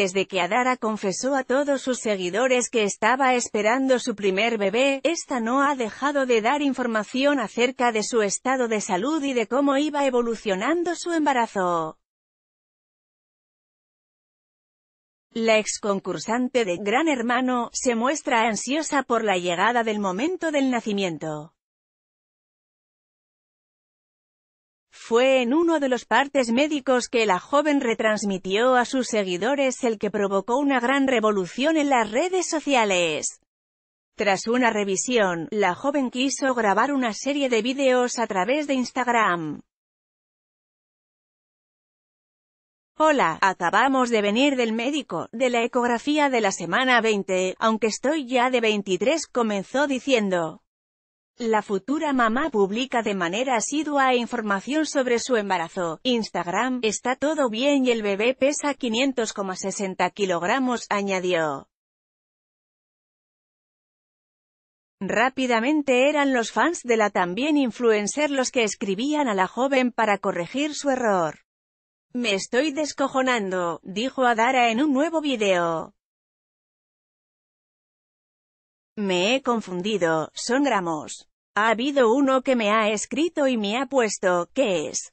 Desde que Adara confesó a todos sus seguidores que estaba esperando su primer bebé, esta no ha dejado de dar información acerca de su estado de salud y de cómo iba evolucionando su embarazo. La ex concursante de Gran Hermano, se muestra ansiosa por la llegada del momento del nacimiento. Fue en uno de los partes médicos que la joven retransmitió a sus seguidores el que provocó una gran revolución en las redes sociales. Tras una revisión, la joven quiso grabar una serie de vídeos a través de Instagram. Hola, acabamos de venir del médico, de la ecografía de la semana 20, aunque estoy ya de 23, comenzó diciendo. La futura mamá publica de manera asidua información sobre su embarazo. Instagram, está todo bien y el bebé pesa 500,60 kilogramos, añadió. Rápidamente eran los fans de la también influencer los que escribían a la joven para corregir su error. Me estoy descojonando, dijo Adara en un nuevo video. Me he confundido, son gramos. Ha habido uno que me ha escrito y me ha puesto, ¿qué es?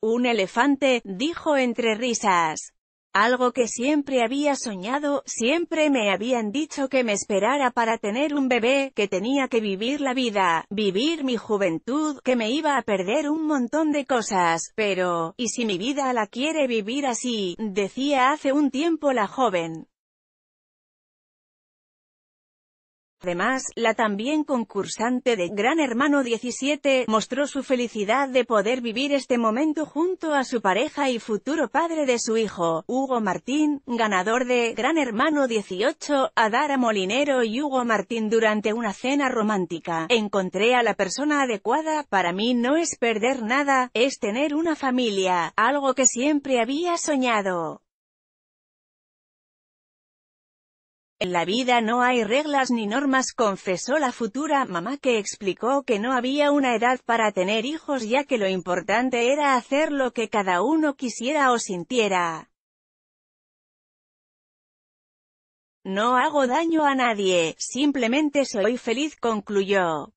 Un elefante, dijo entre risas. Algo que siempre había soñado, siempre me habían dicho que me esperara para tener un bebé, que tenía que vivir la vida, vivir mi juventud, que me iba a perder un montón de cosas, pero, ¿y si mi vida la quiere vivir así? decía hace un tiempo la joven. Además, la también concursante de Gran Hermano 17 mostró su felicidad de poder vivir este momento junto a su pareja y futuro padre de su hijo, Hugo Martín, ganador de Gran Hermano 18, Adara Molinero y Hugo Martín durante una cena romántica. Encontré a la persona adecuada, para mí no es perder nada, es tener una familia, algo que siempre había soñado. En la vida no hay reglas ni normas, confesó la futura mamá que explicó que no había una edad para tener hijos ya que lo importante era hacer lo que cada uno quisiera o sintiera. No hago daño a nadie, simplemente soy feliz concluyó.